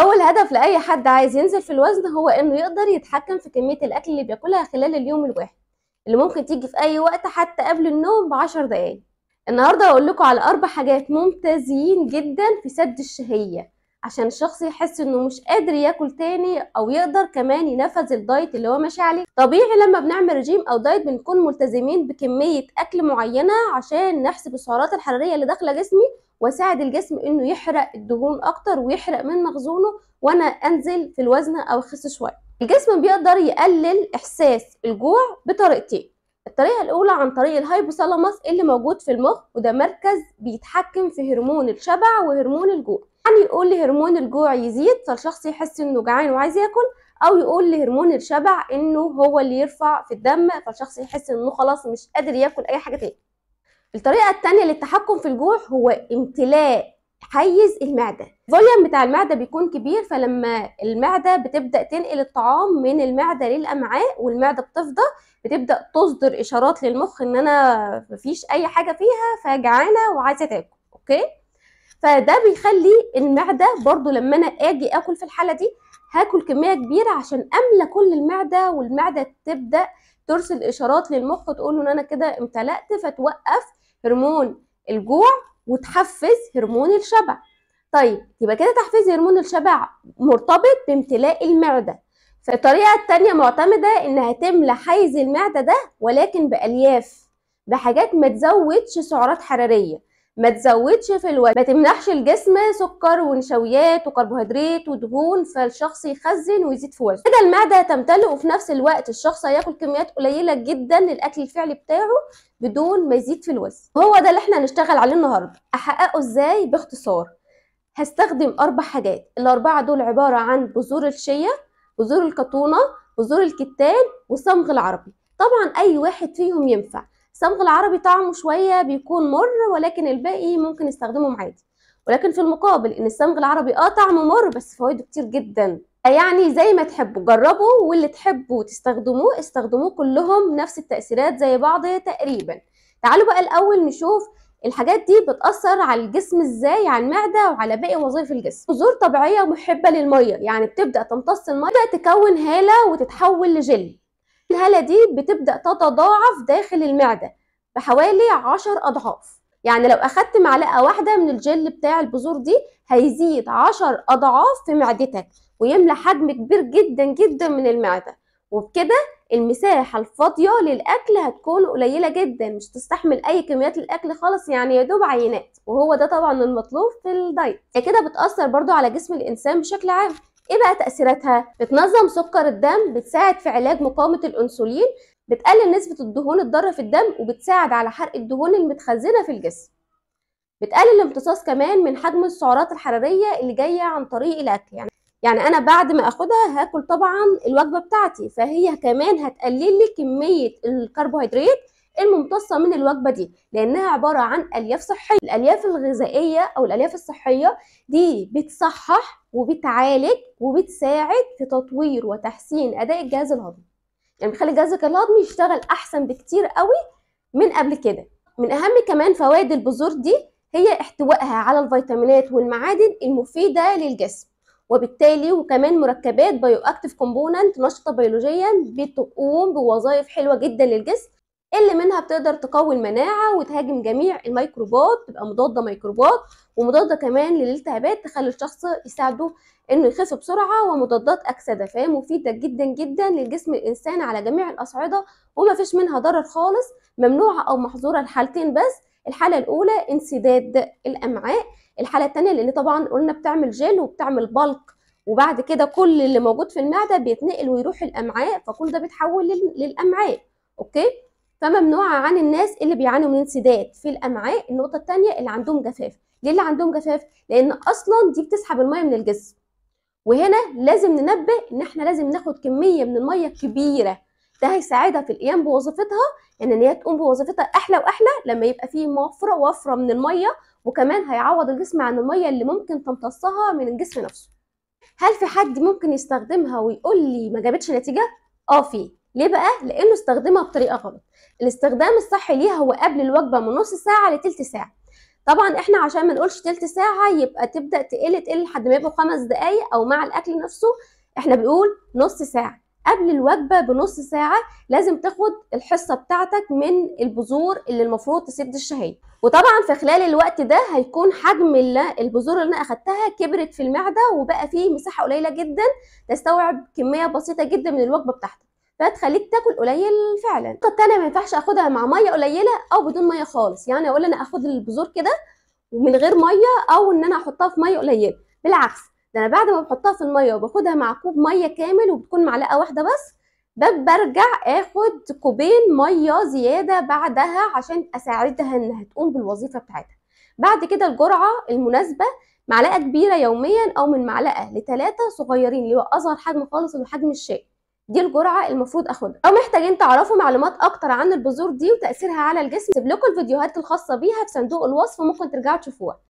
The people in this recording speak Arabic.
اول هدف لاي حد عايز ينزل في الوزن هو انه يقدر يتحكم في كميه الاكل اللي بياكلها خلال اليوم الواحد اللي ممكن تيجي في اي وقت حتى قبل النوم بعشر دقايق النهارده هقول لكم على اربع حاجات ممتازين جدا في سد الشهيه عشان الشخص يحس انه مش قادر ياكل تاني او يقدر كمان ينفذ الدايت اللي هو ماشي عليه طبيعي لما بنعمل رجيم او دايت بنكون ملتزمين بكميه اكل معينه عشان نحسب السعرات الحراريه اللي داخله جسمي واساعد الجسم انه يحرق الدهون اكتر ويحرق من مخزونه وانا انزل في الوزن او اخس شويه الجسم بيقدر يقلل احساس الجوع بطريقتين الطريقه الاولى عن طريق الهايبوثالاموس اللي موجود في المخ وده مركز بيتحكم في هرمون الشبع وهرمون الجوع يعني يقول لي هرمون الجوع يزيد فالشخص يحس انه جعان وعايز ياكل او يقول لي هرمون الشبع انه هو اللي يرفع في الدم فالشخص يحس انه خلاص مش قادر ياكل اي حاجه تاني الطريقه الثانيه للتحكم في الجوع هو امتلاء حيز المعده الفوليوم بتاع المعده بيكون كبير فلما المعده بتبدا تنقل الطعام من المعده للامعاء والمعده بتفضى بتبدا تصدر اشارات للمخ ان انا مفيش اي حاجه فيها فجعانه وعايزه تاكل اوكي فده بيخلي المعده برضو لما انا اجي اكل في الحاله دي هاكل كميه كبيره عشان املى كل المعده والمعده تبدا ترسل اشارات للمخ تقول ان انا كده امتلأت فتوقف هرمون الجوع وتحفز هرمون الشبع طيب يبقى كده تحفيز هرمون الشبع مرتبط بامتلاء المعده فالطريقه التانية معتمده انها تملى حيز المعده ده ولكن بالياف بحاجات ما تزودش سعرات حراريه ما تزودش في الوزن ما تمنحش الجسم سكر ونشويات وكربوهيدرات ودهون فالشخص يخزن ويزيد في وزنه كده المعده تمتلئ وفي نفس الوقت الشخص هياكل كميات قليله جدا للاكل الفعلي بتاعه بدون ما يزيد في الوزن هو ده اللي احنا هنشتغل عليه النهارده احققه ازاي باختصار هستخدم اربع حاجات الاربعه دول عباره عن بذور الشيا بذور الكتونه بذور الكتان والصمغ العربي طبعا اي واحد فيهم ينفع الصمغ العربي طعمه شوية بيكون مر ولكن الباقي ممكن نستخدمهم عادي ولكن في المقابل ان الصمغ العربي اه طعمه مر بس فوائده كتير جدا يعني زي ما تحبوا جربوا واللي تحبوا تستخدموه استخدموه كلهم نفس التأثيرات زي بعض تقريبا تعالوا بقى الأول نشوف الحاجات دي بتأثر على الجسم ازاي على المعدة وعلى باقي وظائف الجسم بذور طبيعية محبة للمية يعني بتبدأ تمتص المية تكون هالة وتتحول لجل الهالة دي بتبدأ تتضاعف داخل المعدة بحوالي عشر أضعاف يعني لو أخدت معلقة واحدة من الجل بتاع البذور دي هيزيد عشر أضعاف في معدتك ويملى حجم كبير جدا جدا من المعدة وبكده المساحة الفاضية للأكل هتكون قليلة جدا مش تستحمل أي كميات الأكل خالص يعني يا دوب عينات وهو ده طبعا المطلوب في الدايت كده بتأثر برضو على جسم الإنسان بشكل عام ايه بقى تاثيراتها بتنظم سكر الدم بتساعد في علاج مقاومه الانسولين بتقلل نسبه الدهون الضاره في الدم وبتساعد على حرق الدهون المتخزنه في الجسم بتقلل الامتصاص كمان من حجم السعرات الحراريه اللي جايه عن طريق الاكل يعني يعني انا بعد ما اخدها هاكل طبعا الوجبه بتاعتي فهي كمان هتقلل لي كميه الكربوهيدرات الممتصه من الوجبه دي لانها عباره عن الياف صحيه الالياف الغذائيه او الالياف الصحيه دي بتصحح وبتعالج وبتساعد في تطوير وتحسين اداء الجهاز الهضمي يعني بيخلي جهازك الهضمي يشتغل احسن بكتير قوي من قبل كده من اهم كمان فوائد البذور دي هي احتوائها على الفيتامينات والمعادن المفيده للجسم وبالتالي وكمان مركبات بايو اكتيف كومبوننت نشطه بيولوجيا بتقوم بوظائف حلوه جدا للجسم اللي منها بتقدر تقوي المناعه وتهاجم جميع الميكروبات تبقى مضاده ميكروبات ومضاده كمان للالتهابات تخلي الشخص يساعده انه يخف بسرعه ومضادات اكسده فهي مفيده جدا جدا لجسم الانسان على جميع الاصعده وما فيش منها ضرر خالص ممنوعه او محظوره لحالتين بس الحاله الاولى انسداد الامعاء الحاله الثانيه لان طبعا قلنا بتعمل جل وبتعمل بلق وبعد كده كل اللي موجود في المعده بيتنقل ويروح الامعاء فكل ده بيتحول للامعاء اوكي فممنوعه عن الناس اللي بيعانوا من انسداد في الامعاء النقطه الثانيه اللي عندهم جفاف ليه اللي عندهم جفاف لان اصلا دي بتسحب الميه من الجسم وهنا لازم ننبه ان احنا لازم ناخد كميه من الميه كبيره ده هيساعدها في القيام بوظيفتها يعني ان هي تقوم بوظيفتها احلى واحلى لما يبقى فيه موفرة وفره من الميه وكمان هيعوض الجسم عن الميه اللي ممكن تمتصها من الجسم نفسه هل في حد ممكن يستخدمها ويقول لي ما جابتش نتيجه اه في ليه بقى لانه استخدمها بطريقه غلط الاستخدام الصح ليها هو قبل الوجبه من نص ساعه لتلت ساعه طبعا احنا عشان ما نقولش تلت ساعه يبقى تبدا تقل تقل لحد ما يبقوا خمس دقائق او مع الاكل نفسه احنا بنقول نص ساعه قبل الوجبه بنص ساعه لازم تاخد الحصه بتاعتك من البذور اللي المفروض تسد الشهيه وطبعا في خلال الوقت ده هيكون حجم البذور اللي انا اخدتها كبرت في المعده وبقى فيه مساحه قليله جدا تستوعب كميه بسيطه جدا من الوجبه بتاعتك فتخليك تاكل قليل فعلا النقطه الثانيه ما ينفعش اخدها مع ميه قليله او بدون ميه خالص يعني اقول انا اخد البذور كده ومن غير ميه او ان انا احطها في ميه قليله بالعكس ده انا بعد ما بحطها في الميه وباخدها مع كوب ميه كامل وبتكون معلقه واحده بس برجع اخد كوبين ميه زياده بعدها عشان اساعدها انها تقوم بالوظيفه بتاعتها بعد كده الجرعه المناسبه معلقه كبيره يوميا او من معلقه لثلاثه صغيرين اللي هو اصغر حجم خالص اللي هو حجم الشاي دي الجرعه المفروض اخدها او محتاجين تعرفوا معلومات اكتر عن البذور دي وتاثيرها على الجسم سيب لكم الفيديوهات الخاصه بيها في صندوق الوصف ممكن ترجعوا تشوفوها